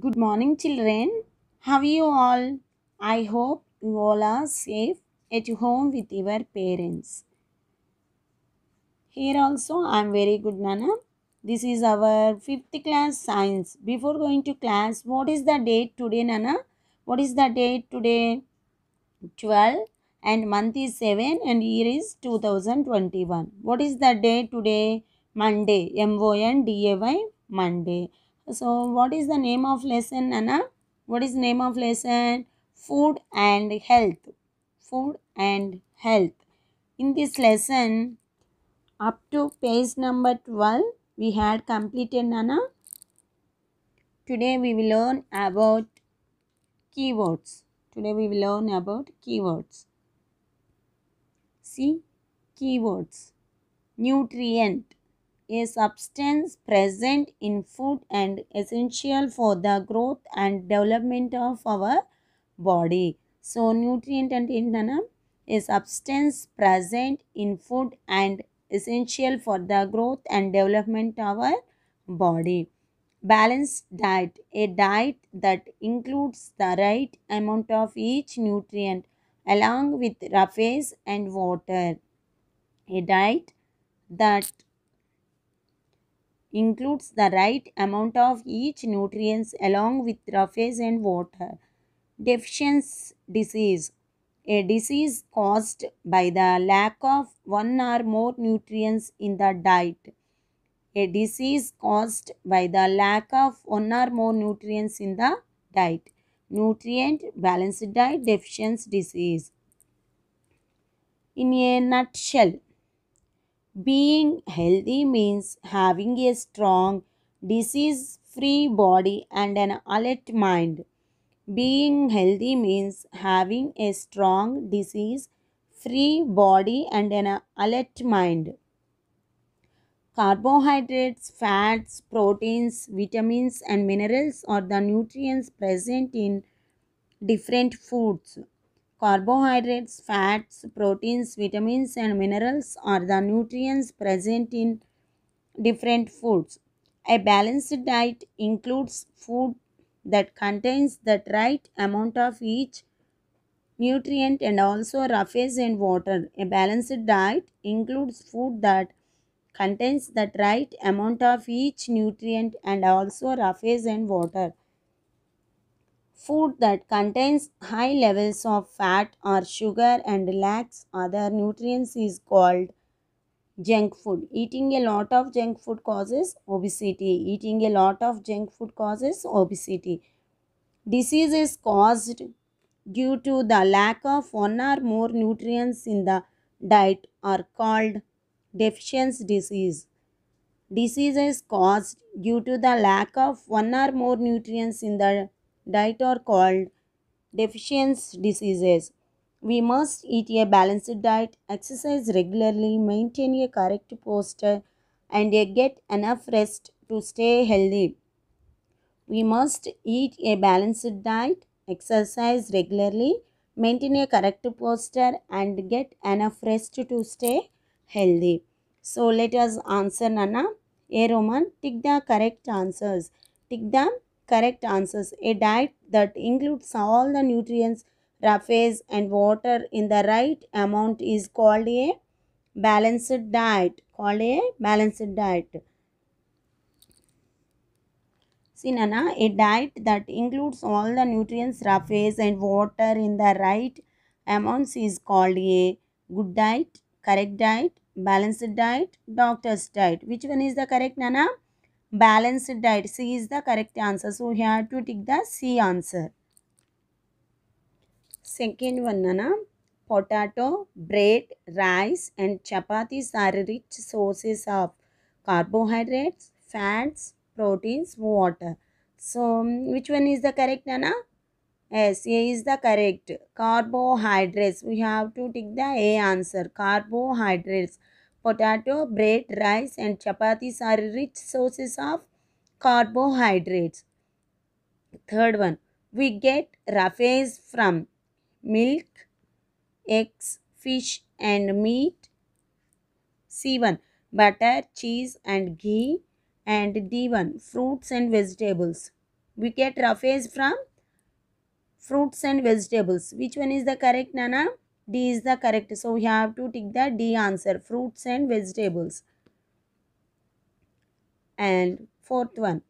Good morning, children. How are you all? I hope you all are safe at home with your parents. Here also, I am very good, Nana. This is our fifth class science. Before going to class, what is the date today, Nana? What is the date today? 12 and month is 7 and year is 2021. What is the date today? Monday. M-O-N-D-A-Y. Monday. So what is the name of lesson Anna? What is name of lesson? Food and health. Food and health. In this lesson, up to page number 12, we had completed Nana. Today we will learn about keywords. Today we will learn about keywords. See, keywords. Nutrient a substance present in food and essential for the growth and development of our body. So, nutrient and ఏంటన్నా a substance present in food and essential for the growth and development of our body. Balanced diet, a diet that includes the right amount of each nutrient along with roughage and water. A diet that includes the right amount of each nutrients along with roughage and water. Deficiency disease. A disease caused by the lack of one or more nutrients in the diet. A disease caused by the lack of one or more nutrients in the diet. Nutrient balanced diet deficiency disease. In a nutshell, being healthy means having a strong, disease free body and an alert mind. Being healthy means having a strong, disease free body and an alert mind. Carbohydrates, fats, proteins, vitamins, and minerals are the nutrients present in different foods. Carbohydrates, fats, proteins, vitamins and minerals are the nutrients present in different foods. A balanced diet includes food that contains the right amount of each nutrient and also roughage and water. A balanced diet includes food that contains the right amount of each nutrient and also roughage and water. Food that contains high levels of fat or sugar and lacks other nutrients is called junk food. Eating a lot of junk food causes obesity. Eating a lot of junk food causes obesity. Disease is caused due to the lack of one or more nutrients in the diet are called deficiency disease. Disease is caused due to the lack of one or more nutrients in the diet are called deficiency diseases. We must eat a balanced diet, exercise regularly, maintain a correct posture, and get enough rest to stay healthy. We must eat a balanced diet, exercise regularly, maintain a correct posture, and get enough rest to stay healthy. So let us answer Nana. A Roman, tick the correct answers. Tick them correct answers. A diet that includes all the nutrients, roughage and water in the right amount is called a balanced diet. Called a balanced diet. See Nana, a diet that includes all the nutrients, roughage and water in the right amounts is called a good diet, correct diet, balanced diet, doctor's diet. Which one is the correct Nana? balanced diet c is the correct answer so here to take the c answer second one na potato bread rice and chapatis are rich sources of carbohydrates fats proteins water so um, which one is the correct nana yes a is the correct carbohydrates we have to take the a answer carbohydrates Potato, bread, rice and chapatis are rich sources of carbohydrates. Third one, we get raffes from milk, eggs, fish and meat. C1, butter, cheese and ghee. And D1, fruits and vegetables. We get raffes from fruits and vegetables. Which one is the correct, Nana? D is the correct. So we have to take the D answer. Fruits and vegetables. And fourth one.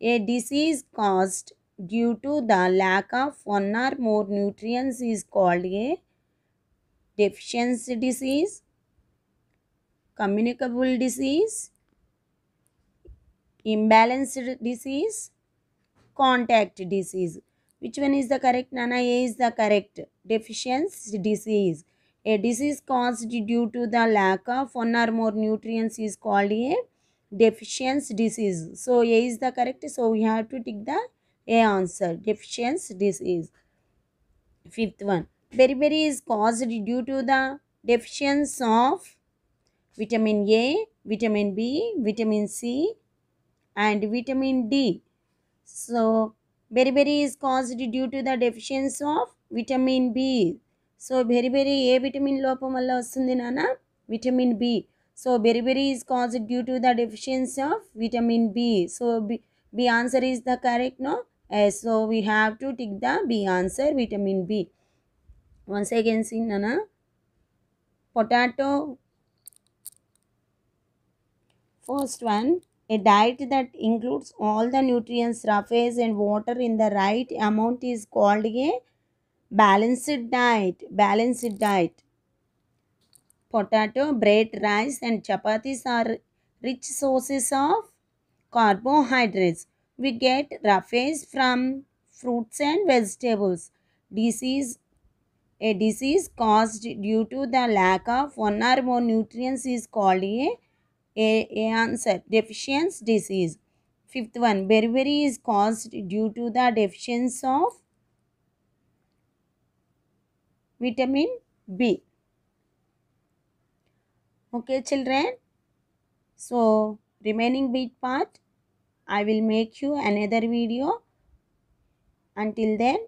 A disease caused due to the lack of one or more nutrients is called a deficiency disease, communicable disease, imbalanced disease, contact disease. Which one is the correct? Nana A is the correct. Deficiency disease. A disease caused due to the lack of one or more nutrients is called a deficiency disease. So A is the correct. So we have to take the A answer. Deficiency disease. Fifth one. Beriberi is caused due to the deficiency of vitamin A, vitamin B, vitamin C and vitamin D. So beriberi is caused due to the deficiency of vitamin b so beriberi a vitamin low lopam valla vastundi nana vitamin b so beriberi is caused due to the deficiency of vitamin b so b, b answer is the correct no yes, so we have to tick the b answer vitamin b once again see nana potato first one a diet that includes all the nutrients, surface and water in the right amount is called a balanced diet. Balanced diet. Potato, bread, rice and chapatis are rich sources of carbohydrates. We get roughage from fruits and vegetables. Disease a disease caused due to the lack of one or more nutrients is called a a, a answer deficiency disease. Fifth one beriberi is caused due to the deficiency of vitamin B. Okay children. So remaining bit part I will make you another video. Until then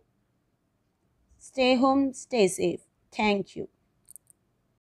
stay home stay safe. Thank you.